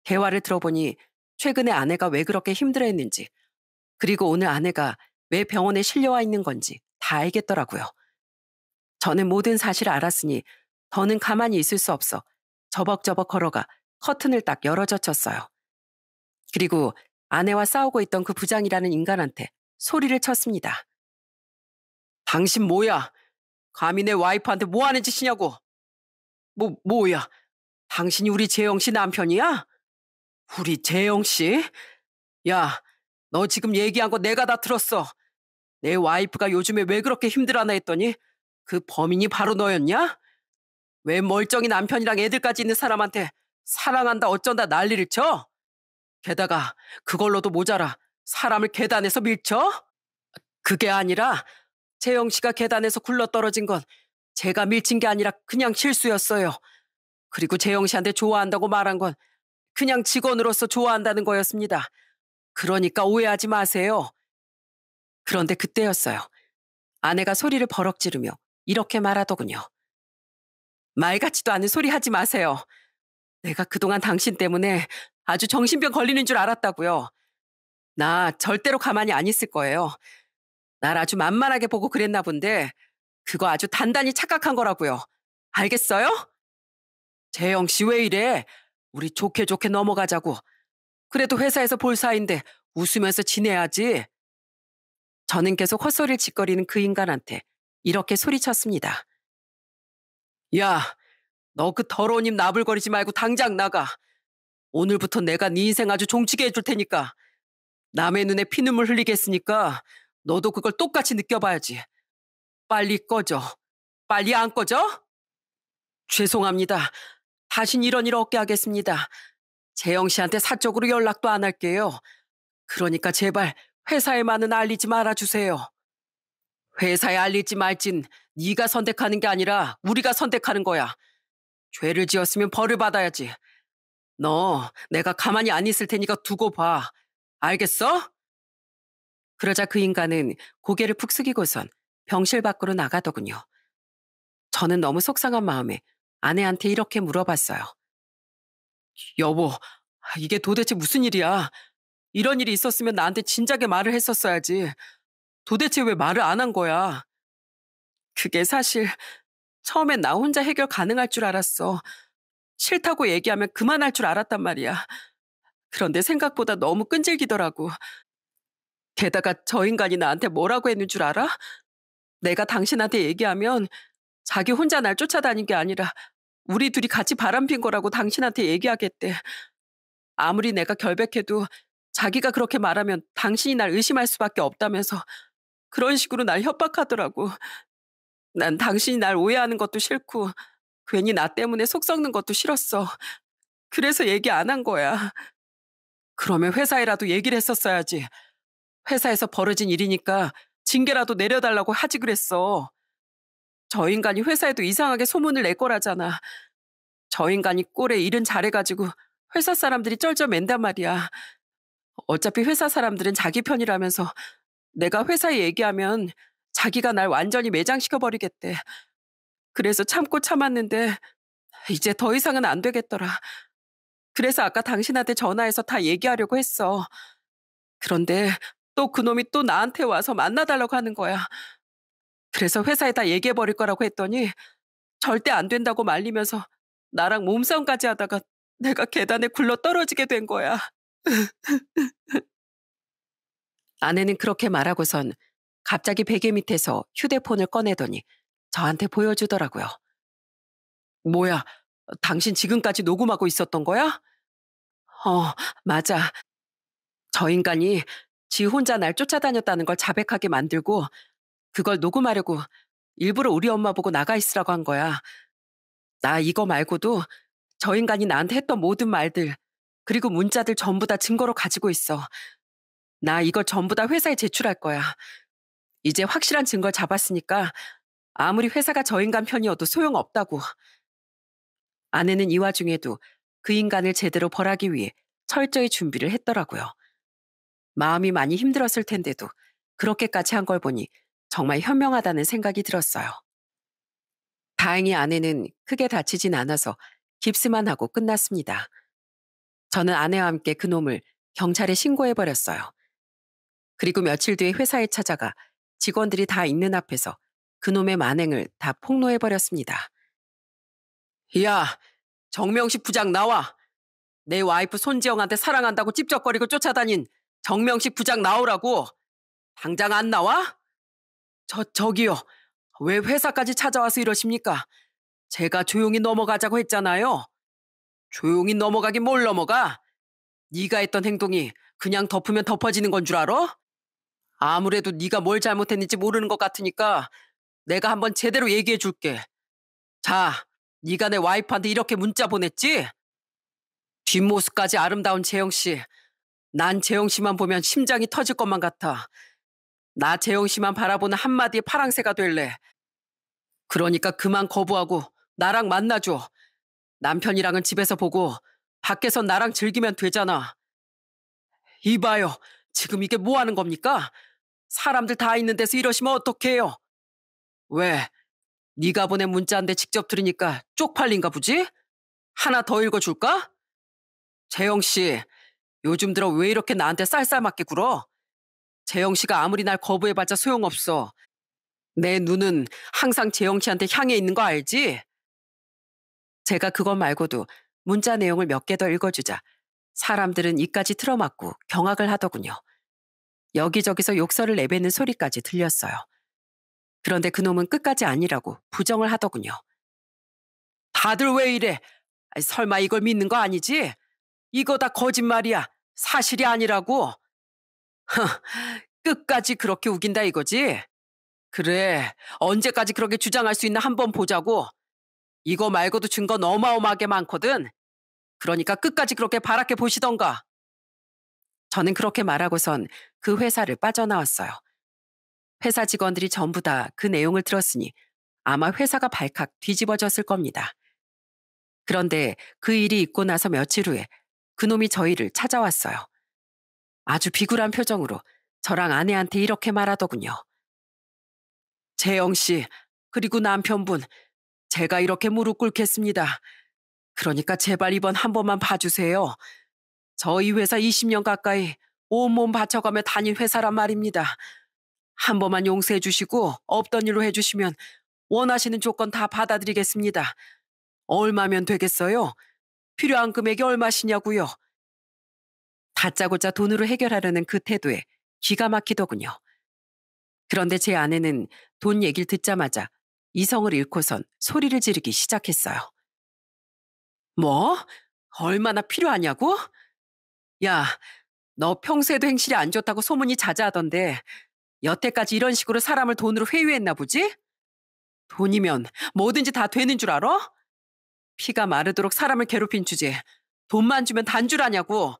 S1: 대화를 들어보니 최근에 아내가 왜 그렇게 힘들어했는지, 그리고 오늘 아내가 왜 병원에 실려와 있는 건지, 다 알겠더라고요. 저는 모든 사실을 알았으니 더는 가만히 있을 수 없어 저벅저벅 걸어가 커튼을 딱 열어젖혔어요. 그리고 아내와 싸우고 있던 그 부장이라는 인간한테 소리를 쳤습니다. 당신 뭐야? 감히 내 와이프한테 뭐 하는 짓이냐고? 뭐, 뭐야? 당신이 우리 재영 씨 남편이야? 우리 재영 씨? 야, 너 지금 얘기한 거 내가 다 들었어. 내 와이프가 요즘에 왜 그렇게 힘들어하나 했더니 그 범인이 바로 너였냐? 왜 멀쩡히 남편이랑 애들까지 있는 사람한테 사랑한다 어쩐다 난리를 쳐? 게다가 그걸로도 모자라 사람을 계단에서 밀쳐? 그게 아니라 채영 씨가 계단에서 굴러떨어진 건 제가 밀친 게 아니라 그냥 실수였어요. 그리고 재영 씨한테 좋아한다고 말한 건 그냥 직원으로서 좋아한다는 거였습니다. 그러니까 오해하지 마세요. 그런데 그때였어요. 아내가 소리를 버럭 지르며 이렇게 말하더군요. 말 같지도 않은 소리 하지 마세요. 내가 그동안 당신 때문에 아주 정신병 걸리는 줄 알았다고요. 나 절대로 가만히 안 있을 거예요. 날 아주 만만하게 보고 그랬나 본데 그거 아주 단단히 착각한 거라고요. 알겠어요? 재영 씨왜 이래? 우리 좋게 좋게 넘어가자고. 그래도 회사에서 볼 사이인데 웃으면서 지내야지. 저는 계속 헛소리를 짓거리는 그 인간한테 이렇게 소리쳤습니다. 야, 너 그 더러운 입 나불거리지 말고 당장 나가. 오늘부터 내가 네 인생 아주 종치게 해줄 테니까. 남의 눈에 피눈물 흘리겠 했으니까 너도 그걸 똑같이 느껴봐야지. 빨리 꺼져. 빨리 안 꺼져? 죄송합니다. 다신 이런 일 없게 하겠습니다. 재영 씨한테 사적으로 연락도 안 할게요. 그러니까 제발 회사에만은 알리지 말아주세요. 회사에 알리지 말진 네가 선택하는 게 아니라 우리가 선택하는 거야. 죄를 지었으면 벌을 받아야지. 너 내가 가만히 안 있을 테니까 두고 봐. 알겠어? 그러자 그 인간은 고개를 푹 숙이고선 병실 밖으로 나가더군요. 저는 너무 속상한 마음에 아내한테 이렇게 물어봤어요. 여보, 이게 도대체 무슨 일이야? 이런 일이 있었으면 나한테 진작에 말을 했었어야지. 도대체 왜 말을 안 한 거야? 그게 사실 처음엔 나 혼자 해결 가능할 줄 알았어. 싫다고 얘기하면 그만할 줄 알았단 말이야. 그런데 생각보다 너무 끈질기더라고. 게다가 저 인간이 나한테 뭐라고 했는 줄 알아? 내가 당신한테 얘기하면 자기 혼자 날 쫓아다닌 게 아니라 우리 둘이 같이 바람핀 거라고 당신한테 얘기하겠대. 아무리 내가 결백해도 자기가 그렇게 말하면 당신이 날 의심할 수밖에 없다면서 그런 식으로 날 협박하더라고. 난 당신이 날 오해하는 것도 싫고 괜히 나 때문에 속 썩는 것도 싫었어. 그래서 얘기 안 한 거야. 그러면 회사에라도 얘기를 했었어야지. 회사에서 벌어진 일이니까 징계라도 내려달라고 하지 그랬어. 저 인간이 회사에도 이상하게 소문을 낼 거라잖아. 저 인간이 꼴에 일은 잘해가지고 회사 사람들이 쩔쩔맨단 말이야. 어차피 회사 사람들은 자기 편이라면서 내가 회사에 얘기하면 자기가 날 완전히 매장시켜버리겠대. 그래서 참고 참았는데 이제 더 이상은 안 되겠더라. 그래서 아까 당신한테 전화해서 다 얘기하려고 했어. 그런데 또 그놈이 또 나한테 와서 만나달라고 하는 거야. 그래서 회사에 다 얘기해버릴 거라고 했더니 절대 안 된다고 말리면서 나랑 몸싸움까지 하다가 내가 계단에 굴러 떨어지게 된 거야. 아내는 그렇게 말하고선 갑자기 베개 밑에서 휴대폰을 꺼내더니 저한테 보여주더라고요. 뭐야, 당신 지금까지 녹음하고 있었던 거야? 어, 맞아. 저 인간이 지 혼자 날 쫓아다녔다는 걸 자백하게 만들고 그걸 녹음하려고 일부러 우리 엄마 보고 나가 있으라고 한 거야. 나 이거 말고도 저 인간이 나한테 했던 모든 말들 그리고 문자들 전부 다 증거로 가지고 있어. 나 이거 전부 다 회사에 제출할 거야. 이제 확실한 증거를 잡았으니까 아무리 회사가 저 인간 편이어도 소용없다고. 아내는 이 와중에도 그 인간을 제대로 벌하기 위해 철저히 준비를 했더라고요. 마음이 많이 힘들었을 텐데도 그렇게까지 한 걸 보니 정말 현명하다는 생각이 들었어요. 다행히 아내는 크게 다치진 않아서 깁스만 하고 끝났습니다. 저는 아내와 함께 그놈을 경찰에 신고해버렸어요. 그리고 며칠 뒤에 회사에 찾아가 직원들이 다 있는 앞에서 그놈의 만행을 다 폭로해버렸습니다. 야, 정명식 부장 나와! 내 와이프 손지영한테 사랑한다고 찝쩍거리고 쫓아다닌 정명식 부장 나오라고! 당장 안 나와? 저, 저기요. 왜 회사까지 찾아와서 이러십니까? 제가 조용히 넘어가자고 했잖아요. 조용히 넘어가긴 뭘 넘어가? 네가 했던 행동이 그냥 덮으면 덮어지는 건 줄 알아? 아무래도 네가 뭘 잘못했는지 모르는 것 같으니까 내가 한번 제대로 얘기해 줄게. 자, 네가 내 와이프한테 이렇게 문자 보냈지? 뒷모습까지 아름다운 재영 씨. 난 재영 씨만 보면 심장이 터질 것만 같아. 나 재영 씨만 바라보는 한마디의 파랑새가 될래. 그러니까 그만 거부하고 나랑 만나줘. 남편이랑은 집에서 보고 밖에서 나랑 즐기면 되잖아. 이봐요. 지금 이게 뭐 하는 겁니까? 사람들 다 있는 데서 이러시면 어떡해요? 왜? 네가 보낸 문자인데 직접 들으니까 쪽팔린가 보지? 하나 더 읽어줄까? 재영 씨, 요즘 들어 왜 이렇게 나한테 쌀쌀맞게 굴어? 재영 씨가 아무리 날 거부해봤자 소용없어. 내 눈은 항상 재영 씨한테 향해 있는 거 알지? 제가 그것 말고도 문자 내용을 몇 개 더 읽어주자 사람들은 이까지 틀어막고 경악을 하더군요. 여기저기서 욕설을 내뱉는 소리까지 들렸어요. 그런데 그놈은 끝까지 아니라고 부정을 하더군요. 다들 왜 이래? 설마 이걸 믿는 거 아니지? 이거 다 거짓말이야. 사실이 아니라고. 흥, 끝까지 그렇게 우긴다 이거지? 그래, 언제까지 그렇게 주장할 수 있나 한번 보자고. 이거 말고도 증거는 어마어마하게 많거든. 그러니까 끝까지 그렇게 바라게 보시던가. 저는 그렇게 말하고선 그 회사를 빠져나왔어요. 회사 직원들이 전부 다 그 내용을 들었으니 아마 회사가 발칵 뒤집어졌을 겁니다. 그런데 그 일이 있고 나서 며칠 후에 그놈이 저희를 찾아왔어요. 아주 비굴한 표정으로 저랑 아내한테 이렇게 말하더군요. 재영 씨, 그리고 남편분, 제가 이렇게 무릎 꿇겠습니다. 그러니까 제발 이번 한 번만 봐주세요. 저희 회사 20년 가까이 온몸 바쳐가며 다닌 회사란 말입니다. 한 번만 용서해 주시고 없던 일로 해주시면 원하시는 조건 다 받아드리겠습니다. 얼마면 되겠어요? 필요한 금액이 얼마시냐고요? 다짜고짜 돈으로 해결하려는 그 태도에 기가 막히더군요. 그런데 제 아내는 돈 얘기를 듣자마자 이성을 잃고선 소리를 지르기 시작했어요. 뭐? 얼마나 필요하냐고? 야, 너 평소에도 행실이 안 좋다고 소문이 자자하던데 여태까지 이런 식으로 사람을 돈으로 회유했나 보지? 돈이면 뭐든지 다 되는 줄 알아? 피가 마르도록 사람을 괴롭힌 주제 돈만 주면 단 줄아냐고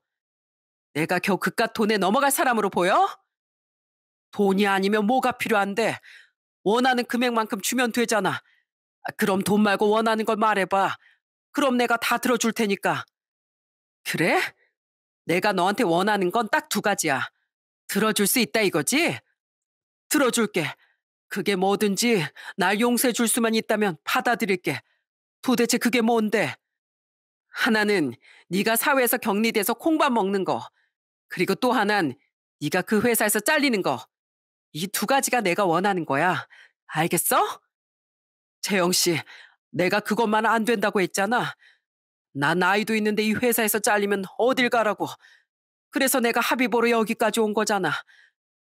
S1: 내가 겨우 그깟 돈에 넘어갈 사람으로 보여? 돈이 아니면 뭐가 필요한데 원하는 금액만큼 주면 되잖아. 아, 그럼 돈 말고 원하는 걸 말해봐. 그럼 내가 다 들어줄 테니까. 그래? 내가 너한테 원하는 건 딱 두 가지야. 들어줄 수 있다 이거지? 들어줄게. 그게 뭐든지 날 용서해 줄 수만 있다면 받아들일게. 도대체 그게 뭔데? 하나는 네가 사회에서 격리돼서 콩밥 먹는 거. 그리고 또 하나는 네가 그 회사에서 잘리는 거. 이두 가지가 내가 원하는 거야. 알겠어? 재영 씨, 내가 그것만 안 된다고 했잖아. 난아이도 있는데 이 회사에서 잘리면 어딜 가라고. 그래서 내가 합의 보러 여기까지 온 거잖아.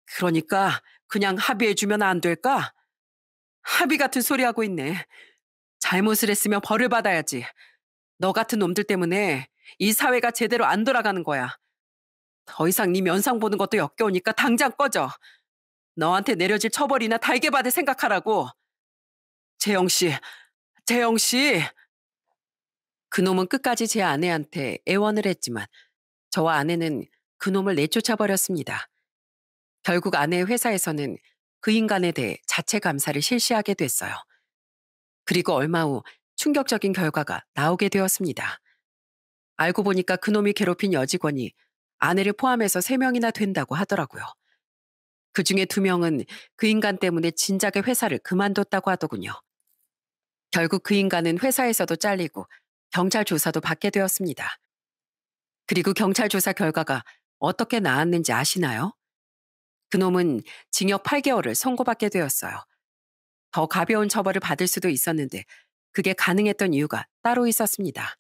S1: 그러니까 그냥 합의해주면 안 될까? 합의 같은 소리 하고 있네. 잘못을 했으면 벌을 받아야지. 너 같은 놈들 때문에 이 사회가 제대로 안 돌아가는 거야. 더 이상 네 면상 보는 것도 역겨우니까 당장 꺼져. 너한테 내려질 처벌이나 달게 받을 생각하라고. 재영 씨, 재영 씨. 그놈은 끝까지 제 아내한테 애원을 했지만 저와 아내는 그놈을 내쫓아버렸습니다. 결국 아내의 회사에서는 그 인간에 대해 자체 감사를 실시하게 됐어요. 그리고 얼마 후 충격적인 결과가 나오게 되었습니다. 알고 보니까 그놈이 괴롭힌 여직원이 아내를 포함해서 3명이나 된다고 하더라고요. 그 중에 두 명은 그 인간 때문에 진작에 회사를 그만뒀다고 하더군요. 결국 그 인간은 회사에서도 잘리고 경찰 조사도 받게 되었습니다. 그리고 경찰 조사 결과가 어떻게 나왔는지 아시나요? 그놈은 징역 8개월을 선고받게 되었어요. 더 가벼운 처벌을 받을 수도 있었는데 그게 가능했던 이유가 따로 있었습니다.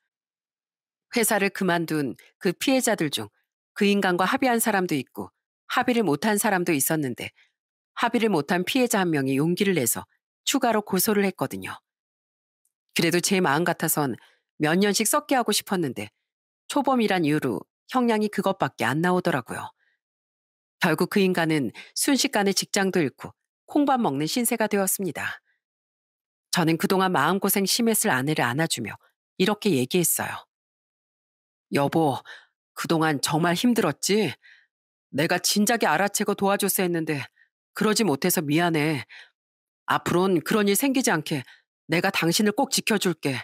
S1: 회사를 그만둔 그 피해자들 중 그 인간과 합의한 사람도 있고 합의를 못한 사람도 있었는데 합의를 못한 피해자 한 명이 용기를 내서 추가로 고소를 했거든요. 그래도 제 마음 같아선 몇 년씩 썩게 하고 싶었는데 초범이란 이유로 형량이 그것밖에 안 나오더라고요. 결국 그 인간은 순식간에 직장도 잃고 콩밥 먹는 신세가 되었습니다. 저는 그동안 마음고생 심했을 아내를 안아주며 이렇게 얘기했어요. 여보, 그동안 정말 힘들었지? 내가 진작에 알아채고 도와줬어 했는데 그러지 못해서 미안해. 앞으론 그런 일 생기지 않게 내가 당신을 꼭 지켜줄게.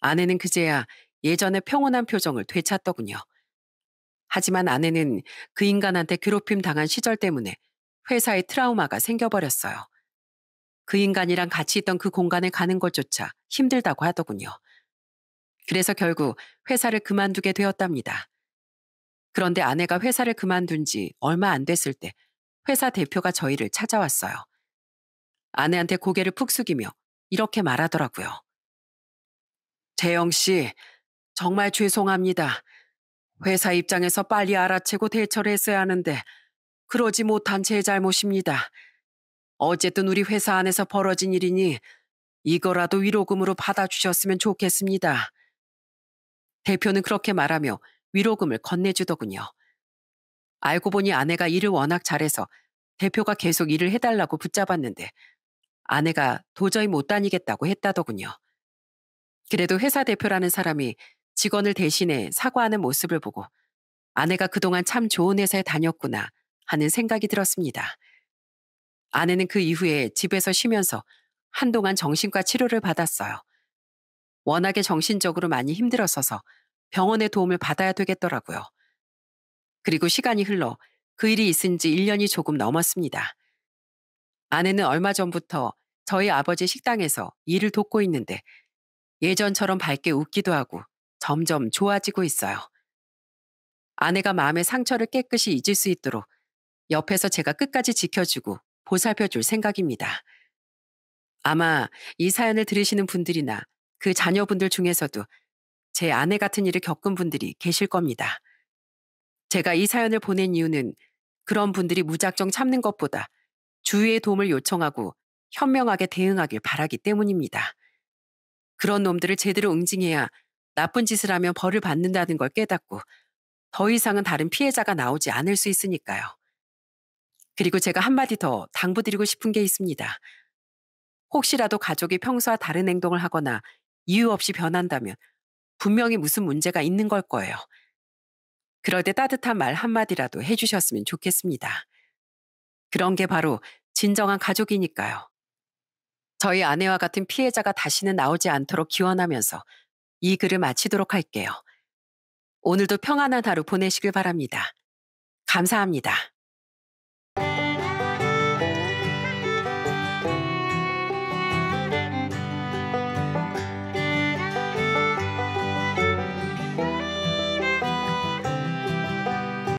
S1: 아내는 그제야 예전의 평온한 표정을 되찾더군요. 하지만 아내는 그 인간한테 괴롭힘 당한 시절 때문에 회사에 트라우마가 생겨버렸어요. 그 인간이랑 같이 있던 그 공간에 가는 것조차 힘들다고 하더군요. 그래서 결국 회사를 그만두게 되었답니다. 그런데 아내가 회사를 그만둔 지 얼마 안 됐을 때 회사 대표가 저희를 찾아왔어요. 아내한테 고개를 푹 숙이며 이렇게 말하더라고요. 재영 씨, 정말 죄송합니다. 회사 입장에서 빨리 알아채고 대처를 했어야 하는데 그러지 못한 제 잘못입니다. 어쨌든 우리 회사 안에서 벌어진 일이니 이거라도 위로금으로 받아주셨으면 좋겠습니다. 대표는 그렇게 말하며 위로금을 건네주더군요. 알고 보니 아내가 일을 워낙 잘해서 대표가 계속 일을 해달라고 붙잡았는데 아내가 도저히 못 다니겠다고 했다더군요. 그래도 회사 대표라는 사람이 직원을 대신해 사과하는 모습을 보고 아내가 그동안 참 좋은 회사에 다녔구나 하는 생각이 들었습니다. 아내는 그 이후에 집에서 쉬면서 한동안 정신과 치료를 받았어요. 워낙에 정신적으로 많이 힘들었어서 병원의 도움을 받아야 되겠더라고요. 그리고 시간이 흘러 그 일이 있은 지 1년이 조금 넘었습니다. 아내는 얼마 전부터 저희 아버지 식당에서 일을 돕고 있는데 예전처럼 밝게 웃기도 하고 점점 좋아지고 있어요. 아내가 마음의 상처를 깨끗이 잊을 수 있도록 옆에서 제가 끝까지 지켜주고 보살펴 줄 생각입니다. 아마 이 사연을 들으시는 분들이나 그 자녀분들 중에서도 제 아내 같은 일을 겪은 분들이 계실 겁니다. 제가 이 사연을 보낸 이유는 그런 분들이 무작정 참는 것보다 주위의 도움을 요청하고 현명하게 대응하길 바라기 때문입니다. 그런 놈들을 제대로 응징해야 나쁜 짓을 하면 벌을 받는다는 걸 깨닫고 더 이상은 다른 피해자가 나오지 않을 수 있으니까요. 그리고 제가 한마디 더 당부드리고 싶은 게 있습니다. 혹시라도 가족이 평소와 다른 행동을 하거나 이유 없이 변한다면 분명히 무슨 문제가 있는 걸 거예요. 그럴 때 따뜻한 말 한마디라도 해주셨으면 좋겠습니다. 그런 게 바로 진정한 가족이니까요. 저희 아내와 같은 피해자가 다시는 나오지 않도록 기원하면서 이 글을 마치도록 할게요. 오늘도 평안한 하루 보내시길 바랍니다. 감사합니다.